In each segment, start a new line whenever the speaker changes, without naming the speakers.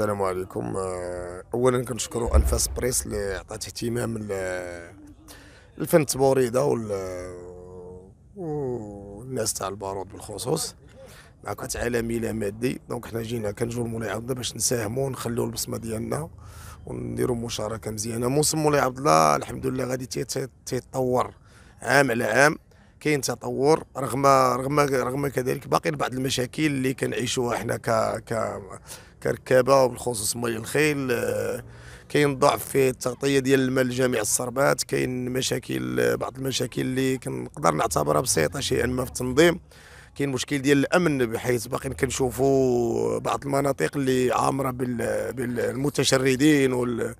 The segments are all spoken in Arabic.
السلام عليكم آه، اولا كنشكروا الفاس بريس اللي عطات اهتمام الفن التبوريده والناس تاع البارود بالخصوص معكم عالمي لا مادي دونك حنا جينا كنجيو لمولاي عبد الله باش نساهموا ونخلوا البصمه ديالنا ونديروا مشاركه مزيانه موسم مولاي عبد الله الحمد لله غادي تيتطور عام على عام كاين تطور رغم رغم رغم كذلك باقي بعض المشاكل اللي كنعيشوها حنا ك ك كركبه وبالخصوص مي الخيل آه، كاين ضعف في التغطيه ديال الماء لجميع الصربات كاين مشاكل آه، بعض المشاكل اللي كنقدر نعتبرها بسيطه شيئا ما في التنظيم كاين مشكل ديال الامن بحيث باقي كنشوفوا بعض المناطق اللي عامره بالمتشردين وال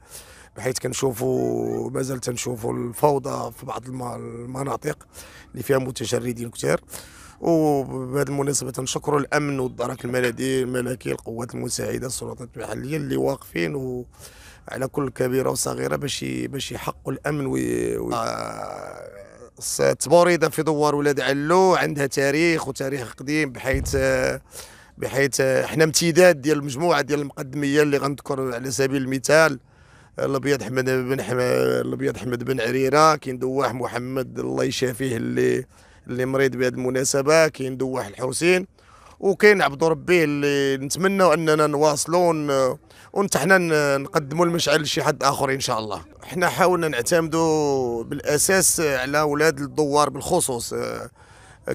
بحيث كنشوفوا مازال تنشوفوا الفوضى في بعض المناطق اللي فيها متشردين كثير وبهذه المناسبه نشكر الامن والدرك الملكي الملكي القوات المساعده السلطات المحليه اللي واقفين و على كل كبيره وصغيره باش باش يحقوا الامن وي... وي... آه. تبوريده في دوار ولاد علو عندها تاريخ وتاريخ قديم بحيث بحيث احنا امتداد ديال المجموعه ديال المقدميه اللي غنذكر على سبيل المثال الابيض احمد بن الابيض احمد بن عريره كاين دواح محمد الله يشافيه اللي اللي مريض بهذه المناسبه كاين دواح الحسين وكاين عبد ربي اللي نتمنى اننا نواصلوا آه، ونتحنا نقدموا المشعل لشي حد اخر ان شاء الله حنا حاولنا نعتمدوا بالاساس آه، على اولاد الدوار بالخصوص آه،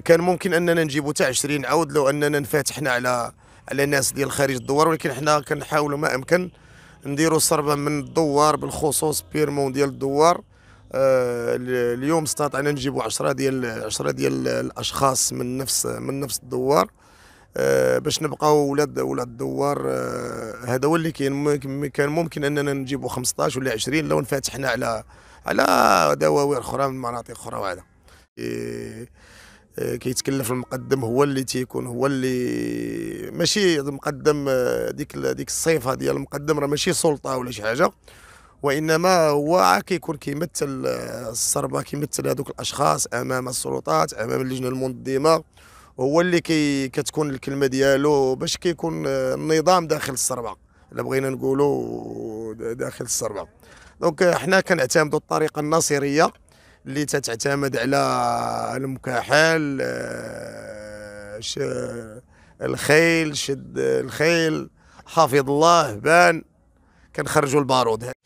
كان ممكن اننا نجيبوا تاع 20 عود لو اننا نفاتحنا على على ناس ديال خارج الدوار ولكن حنا كنحاولوا ما امكن نديروا صربه من الدوار بالخصوص بيرمون ديال الدوار آه، اليوم استطعنا نجيبوا 10 ديال 10 ديال الاشخاص من نفس من نفس الدوار آه، باش نبقاو ولاد ولاد الدوار آه، هذا هو اللي كاين كان ممكن اننا نجيبوا 15 ولا 20 لو انفتحنا على على دواوير اخرى من مناطق اخرى وهذا كيتكلف المقدم هو اللي تيكون هو اللي ماشي المقدم ديك ديك الصيفه ديال المقدم راه ماشي سلطه ولا شي حاجه وانما هو كيكون كيمثل آه، الصربه كيمثل هذوك الاشخاص امام السلطات امام اللجنه المنظمه هو اللي كي كتكون الكلمه ديالو باش كيكون آه، النظام داخل الصربه الا بغينا نقولوا داخل الصربه دونك حنا كنعتمدوا الطريقه الناصريه اللي تتعتمد على المكاحل آه، الخيل شد الخيل حافظ الله بان كنخرجوا البارود